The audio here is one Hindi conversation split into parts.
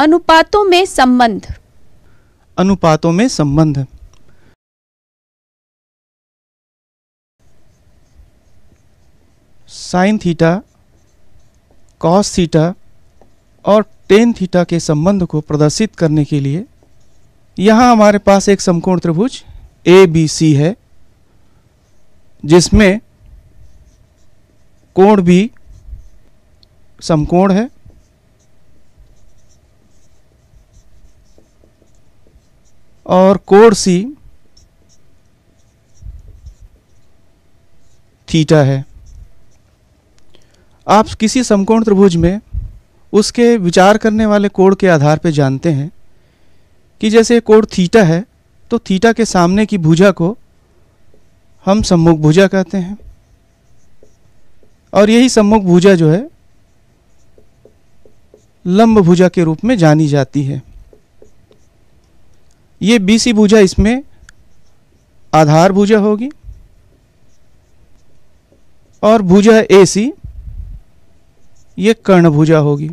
अनुपातों में संबंध अनुपातों में संबंध साइन थीटा कॉस थीटा और टेन थीटा के संबंध को प्रदर्शित करने के लिए यहां हमारे पास एक समकोण त्रिभुज ए बी सी है जिसमें कोण भी समकोण है और कोड सी थीटा है आप किसी समकोण त्रिभुज में उसके विचार करने वाले कोड के आधार पर जानते हैं कि जैसे कोड थीटा है तो थीटा के सामने की भुजा को हम सम्मुख भुजा कहते हैं और यही सम्मुख भुजा जो है लंब भुजा के रूप में जानी जाती है ये बीसी भुजा इसमें आधार भुजा होगी और भुजा एसी ये कर्ण भुजा होगी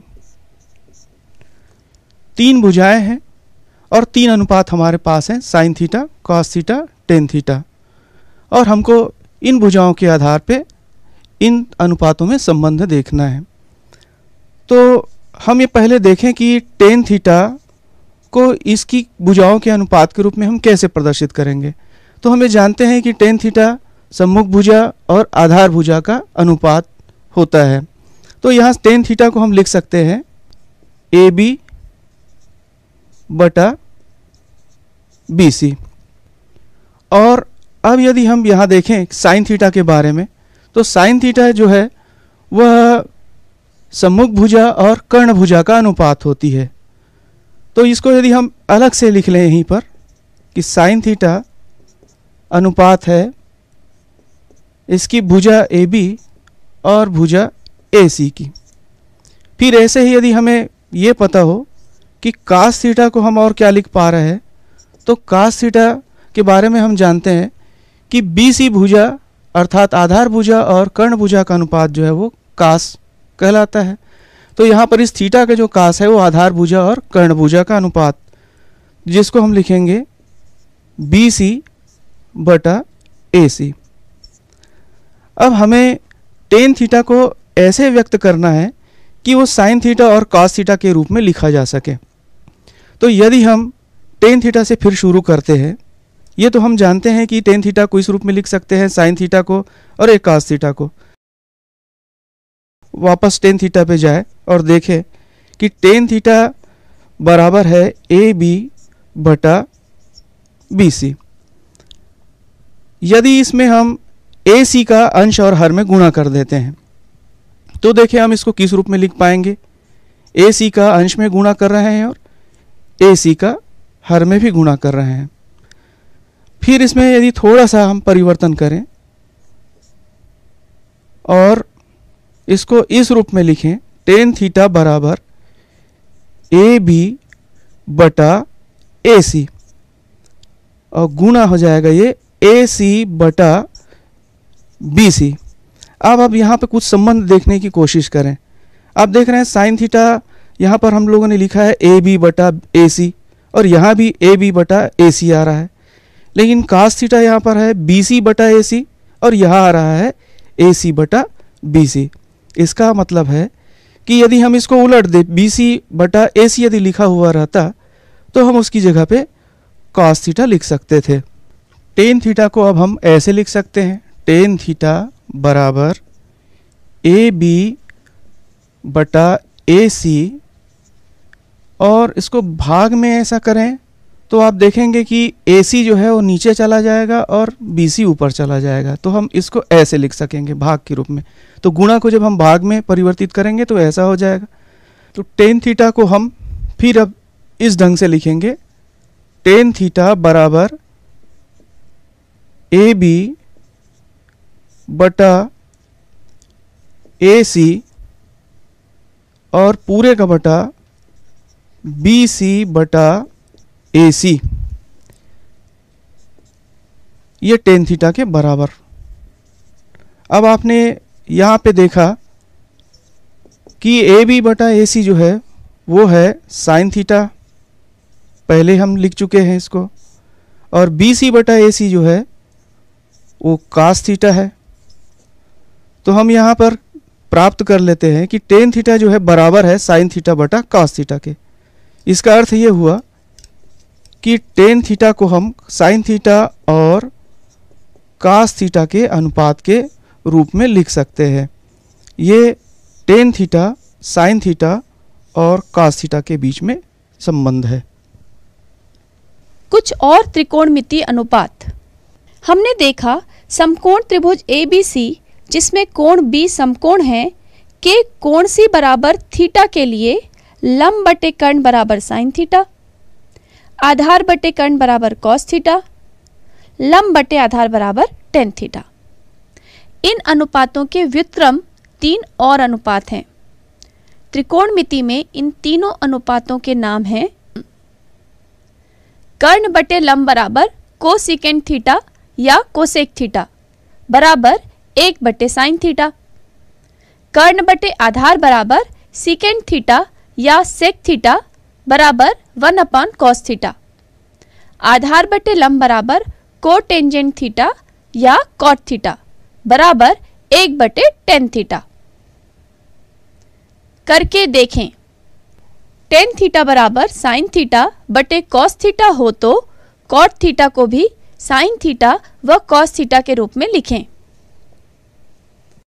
तीन भुजाएं हैं और तीन अनुपात हमारे पास हैं sine theta cos theta tan theta और हमको इन भुजाओं के आधार पे इन अनुपातों में संबंध देखना है तो हम ये पहले देखें कि टेन थीटा को इसकी भुजाओं के अनुपात के रूप में हम कैसे प्रदर्शित करेंगे तो हमें जानते हैं कि टेन थीटा सम्मुख भुजा और आधार भुजा का अनुपात होता है तो यहाँ टेन थीटा को हम लिख सकते हैं ए बी बटा बी सी और अब यदि हम यहाँ देखें साइन थीटा के बारे में तो साइन थीटा जो है वह सम्मुख भुजा और कर्ण भुजा का अनुपात होती है तो इसको यदि हम अलग से लिख लें यहीं पर कि साइन थीटा अनुपात है इसकी भुजा ए बी और भुजा ए सी की फिर ऐसे ही यदि हमें ये पता हो कि कास थीटा को हम और क्या लिख पा रहे हैं तो कास थीटा के बारे में हम जानते हैं कि बी सी भुजा अर्थात आधार भुजा और कर्ण भुजा का अनुपात जो है वो कास कहलाता है तो यहाँ पर इस थीटा का जो कास है वो आधार भुजा और कर्ण भुजा का अनुपात जिसको हम लिखेंगे बी सी बटा ए सी अब हमें टेन थीटा को ऐसे व्यक्त करना है कि वो साइन थीटा और कास थीटा के रूप में लिखा जा सके तो यदि हम टेन थीटा से फिर शुरू करते हैं ये तो हम जानते हैं कि टेन थीटा को इस रूप में लिख सकते हैं साइन थीटा को और एक कास थीटा को वापस टेन थीटा पे जाए और देखे कि टेन थीटा बराबर है ए बी बटा बी सी यदि इसमें हम ए सी का अंश और हर में गुणा कर देते हैं तो देखें हम इसको किस रूप में लिख पाएंगे ए सी का अंश में गुणा कर रहे हैं और ए सी का हर में भी गुणा कर रहे हैं फिर इसमें यदि थोड़ा सा हम परिवर्तन करें और इसको इस रूप में लिखें टेन थीटा बराबर ए बी बटा ए सी और गुना हो जाएगा ये ए सी बटा बी सी अब अब यहाँ पे कुछ संबंध देखने की कोशिश करें आप देख रहे हैं साइन थीटा यहाँ पर हम लोगों ने लिखा है ए बी बटा ए सी और यहाँ भी ए बी बटा ए सी आ रहा है लेकिन कास थीटा यहाँ पर है बी सी बटा ए सी और यहाँ आ रहा है ए सी बटा बी सी इसका मतलब है कि यदि हम इसको उलट दें बी सी बटा ए सी यदि लिखा हुआ रहता तो हम उसकी जगह पे कॉस थीटा लिख सकते थे टेन थीटा को अब हम ऐसे लिख सकते हैं टेन थीटा बराबर ए बी बटा ए सी और इसको भाग में ऐसा करें तो आप देखेंगे कि ए सी जो है वो नीचे चला जाएगा और बी सी ऊपर चला जाएगा तो हम इसको ऐसे लिख सकेंगे भाग के रूप में तो गुणा को जब हम भाग में परिवर्तित करेंगे तो ऐसा हो जाएगा तो टेन थीटा को हम फिर अब इस ढंग से लिखेंगे टेन थीटा बराबर ए बी बटा ए सी और पूरे का बटा बी सी बटा ए सी ये टेन थीटा के बराबर अब आपने यहाँ पे देखा कि ए बी बटा ए सी जो है वो है साइन थीटा पहले हम लिख चुके हैं इसको और बी सी बटा ए सी जो है वो कास थीटा है तो हम यहाँ पर प्राप्त कर लेते हैं कि टेन थीटा जो है बराबर है साइन थीटा बटा कास थीटा के इसका अर्थ ये हुआ कि टेन थीटा को हम साइन थीटा और कास थीटा के अनुपात के रूप में लिख सकते हैं ये टेन थीटा साइन थीटा और कास थीटा के बीच में संबंध है कुछ और त्रिकोणमितीय अनुपात हमने देखा समकोण त्रिभुज ए बी सी जिसमें कोण बी समकोण है के कोण सी बराबर थीटा के लिए लंब बटे कर्ण बराबर साइन थीटा आधार बटे कर्ण बराबर कॉस थीटा लंब बटे आधार बराबर टेन थीटा इन अनुपातों के व्युत्क्रम तीन और अनुपात हैं त्रिकोणमिति में इन तीनों अनुपातों के नाम हैं कर्ण बटे लंब बराबर कोसिकेंड थीटा या कोसेक थीटा बराबर एक बटे साइन थीटा कर्ण बटे आधार बराबर सिकेंड थीटा या सेक थीटा बराबर वन अपॉन कॉस थीटा आधार बटे लंब बराबर को टेंजेंट थीटा या कॉट थीटा बराबर एक बटे टेन थीटा करके देखें टेन थीटा बराबर साइन थीटा बटे कॉस थीटा हो तो कॉट थीटा को भी साइन थीटा व कॉस थीटा के रूप में लिखें